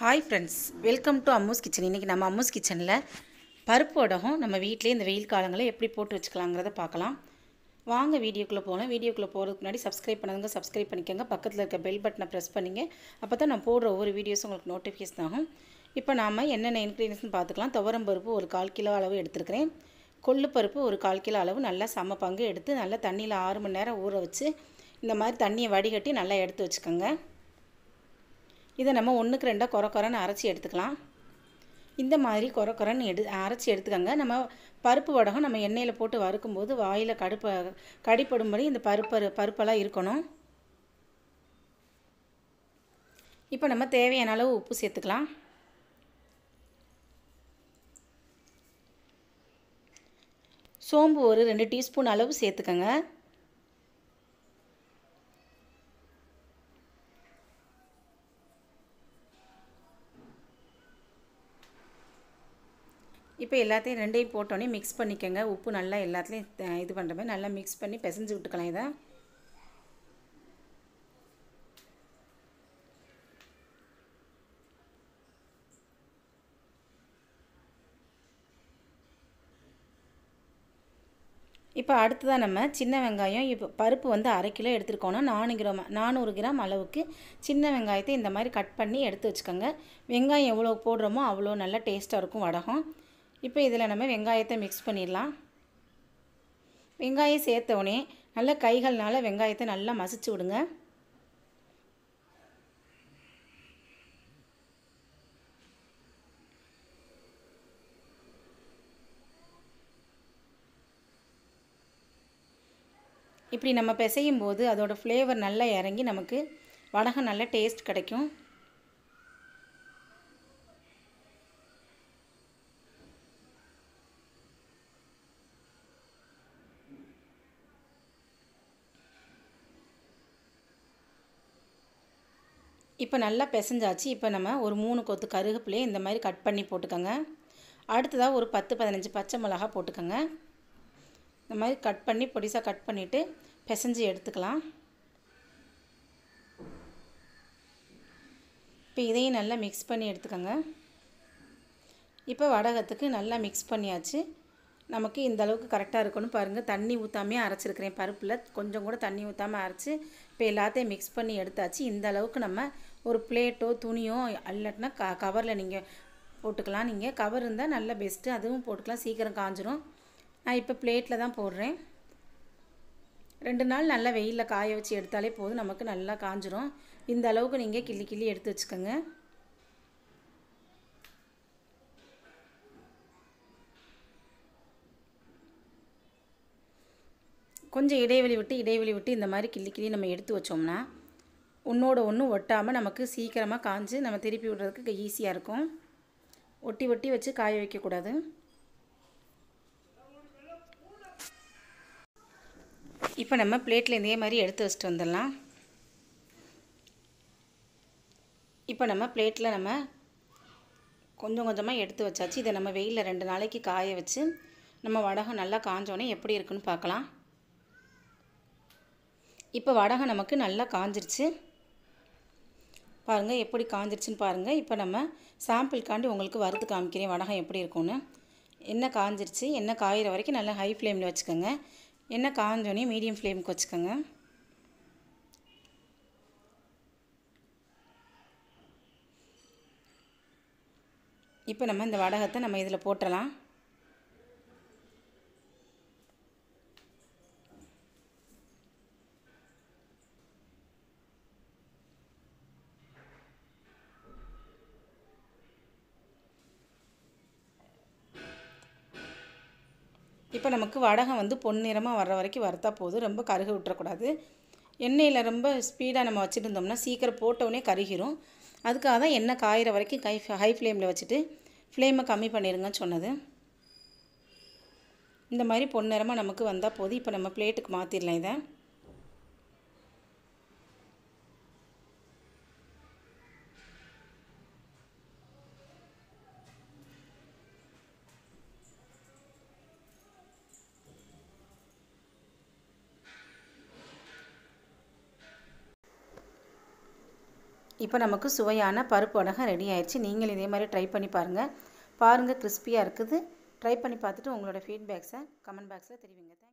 hi friends welcome to Ammu's kitchen இன்றைக்கி நம்ம அம்மூஸ் கிச்சனில் பருப்பு வடகம் நம்ம வீட்டிலே இந்த வெயில் காலங்களில் எப்படி போட்டு வச்சுக்கலாங்கிறத பார்க்கலாம் வாங்க வீடியோக்குள்ளே போகலாம் வீடியோக்குள்ளே போகிறதுக்கு முன்னாடி சப்ஸ்கிரைப் பண்ணதுங்க சப்ஸ்கிரைப் பண்ணிக்கோங்க பக்கத்தில் இருக்க பெல் பட்டனை ப்ரெஸ் பண்ணிங்க அப்போ தான் நான் போடுற ஒவ்வொரு வீடியோஸும் உங்களுக்கு நோட்டிஃபிகேஷன் ஆகும் இப்போ நாம் என்னென்ன இன்க்ரீடியன்ஸ்னு பார்த்துக்கலாம் துவரம் பருப்பு ஒரு கால் கிலோ அளவு எடுத்துருக்கிறேன் கொள்ளு பருப்பு ஒரு கால் கிலோ அளவு நல்லா சம பங்கு எடுத்து நல்லா தண்ணியில் ஆறு மணி நேரம் ஊற வச்சு இந்த மாதிரி தண்ணியை வடிகட்டி நல்லா எடுத்து வச்சுக்கோங்க இதை நம்ம ஒன்றுக்கு ரெண்டாக குறை குறைன்னு அரைச்சி எடுத்துக்கலாம் இந்த மாதிரி குறை குறைன்னு எடு அரைச்சி எடுத்துக்கோங்க நம்ம பருப்பு வடகம் நம்ம எண்ணெயில் போட்டு வறுக்கும்போது வாயில் கடுப்பை கடிப்படும்படி இந்த பருப்பு பருப்பெல்லாம் இருக்கணும் இப்போ நம்ம தேவையான அளவு உப்பு சேர்த்துக்கலாம் சோம்பு ஒரு ரெண்டு டீஸ்பூன் அளவு சேர்த்துக்கோங்க இப்போ எல்லாத்தையும் ரெண்டையும் போட்டோன்னே மிக்ஸ் பண்ணிக்கோங்க உப்பு நல்லா எல்லாத்துலேயும் இது பண்ணுற மாதிரி நல்லா மிக்ஸ் பண்ணி பிசைஞ்சு விட்டுக்கலாம் இதை இப்போ அடுத்ததாக நம்ம சின்ன வெங்காயம் இப்போ பருப்பு வந்து அரை கிலோ எடுத்துருக்கோன்னா நானு கிராம் நானூறு கிராம் அளவுக்கு சின்ன வெங்காயத்தை இந்த மாதிரி கட் பண்ணி எடுத்து வச்சுக்கோங்க வெங்காயம் எவ்வளோ போடுறோமோ அவ்வளோ நல்லா டேஸ்ட்டாக இருக்கும் வடகம் இப்போ இதில் நம்ம வெங்காயத்தை மிக்ஸ் பண்ணிடலாம் வெங்காயம் சேர்த்தவுடனே நல்லா கைகள்னால் வெங்காயத்தை நல்லா மசிச்சு விடுங்க இப்படி நம்ம பிசையும் போது அதோடய ஃப்ளேவர் நல்லா இறங்கி நமக்கு வடகம் நல்ல டேஸ்ட் கிடைக்கும் இப்போ நல்லா பிசைஞ்சாச்சு இப்போ நம்ம ஒரு மூணு கொத்து கருகப்பிலையே இந்த மாதிரி கட் பண்ணி போட்டுக்கோங்க அடுத்ததாக ஒரு பத்து பதினஞ்சு பச்சை மிளகா போட்டுக்கோங்க இந்த மாதிரி கட் பண்ணி பொடிசாக கட் பண்ணிவிட்டு பிசைஞ்சு எடுத்துக்கலாம் இப்போ இதையும் நல்லா மிக்ஸ் பண்ணி எடுத்துக்கோங்க இப்போ வடகத்துக்கு நல்லா மிக்ஸ் பண்ணியாச்சு நமக்கு இந்த அளவுக்கு கரெக்டாக இருக்கணும் பாருங்கள் தண்ணி ஊற்றாமே அரைச்சிருக்கிறேன் பருப்பில் கொஞ்சம் கூட தண்ணி ஊற்றாமல் அரைச்சி இப்போ எல்லாத்தையும் மிக்ஸ் பண்ணி எடுத்தாச்சு இந்த அளவுக்கு நம்ம ஒரு பிளேட்டோ துணியோ இல்லாட்டினா க கவரில் நீங்கள் போட்டுக்கலாம் நீங்கள் கவர் இருந்தால் நல்ல பெஸ்ட்டு அதுவும் போட்டுக்கலாம் சீக்கிரம் காஞ்சிரும் நான் இப்போ பிளேட்டில் தான் போடுறேன் ரெண்டு நாள் நல்லா வெயிலில் காய வச்சு எடுத்தாலே போதும் நமக்கு நல்லா காஞ்சிரும் இந்த அளவுக்கு நீங்கள் கிள்ளி கிள்ளி எடுத்து வச்சுக்கோங்க கொஞ்சம் இடைவெளி விட்டு இடைவெளி விட்டு இந்த மாதிரி கிள்ளி கிள்ளி நம்ம எடுத்து வச்சோம்னா ஒன்றோட ஒன்று ஒட்டாமல் நமக்கு சீக்கிரமாக காஞ்சு நம்ம திருப்பி விடுறதுக்கு ஈஸியாக இருக்கும் ஒட்டி ஒட்டி வச்சு காய வைக்கக்கூடாது இப்போ நம்ம பிளேட்டில் இதே மாதிரி எடுத்து வச்சுட்டு வந்துடலாம் இப்போ நம்ம பிளேட்டில் நம்ம கொஞ்சம் கொஞ்சமாக எடுத்து வச்சாச்சு இதை நம்ம வெயிலில் ரெண்டு நாளைக்கு காய வச்சு நம்ம வடகம் நல்லா காஞ்சோடனே எப்படி இருக்குன்னு பார்க்கலாம் இப்போ வடகம் நமக்கு நல்லா காஞ்சிருச்சு பாருங்கள் எப்படி காஞ்சிருச்சுன்னு பாருங்கள் இப்போ நம்ம சாம்பிள்காண்டி உங்களுக்கு வறுத்து காமிக்கிறேன் வடகம் எப்படி இருக்கும்னு எண்ணெய் காஞ்சிருச்சு எண்ணெய் காயிற வரைக்கும் நல்லா ஹை ஃப்ளேமில் வச்சுக்கோங்க எண்ணெய் காஞ்சோடனே மீடியம் ஃப்ளேமுக்கு வச்சுக்கோங்க இப்போ நம்ம இந்த வடகத்தை நம்ம இதில் போட்டலாம் இப்போ நமக்கு வடகம் வந்து பொன்னிறமாக வர்ற வரைக்கும் வறுத்தா போதும் ரொம்ப கருக விட்டுறக்கூடாது எண்ணெயில் ரொம்ப ஸ்பீடாக நம்ம வச்சுருந்தோம்னா சீக்கிரம் போட்டவுடனே கருகிரும் அதுக்காக தான் எண்ணெய் காயிற வரைக்கும் கை ஹை ஃப்ளேமில் வச்சுட்டு ஃப்ளேமை கம்மி பண்ணிடுங்கன்னு சொன்னது இந்த மாதிரி பொன்னிறமாக நமக்கு வந்தால் போதும் இப்போ நம்ம பிளேட்டுக்கு மாற்றிடலாம் இதை இப்போ நமக்கு சுவையான பருப்பு வடகம் ரெடி ஆயிடுச்சு நீங்கள் இதே மாதிரி ட்ரை பண்ணி பாருங்கள் பாருங்கள் கிறிஸ்பியாக இருக்குது ட்ரை பண்ணி பார்த்துட்டு உங்களோட ஃபீட்பேக்ஸை கமெண்ட் பாக்ஸில் தெரிவிங்க தேங்க்யூ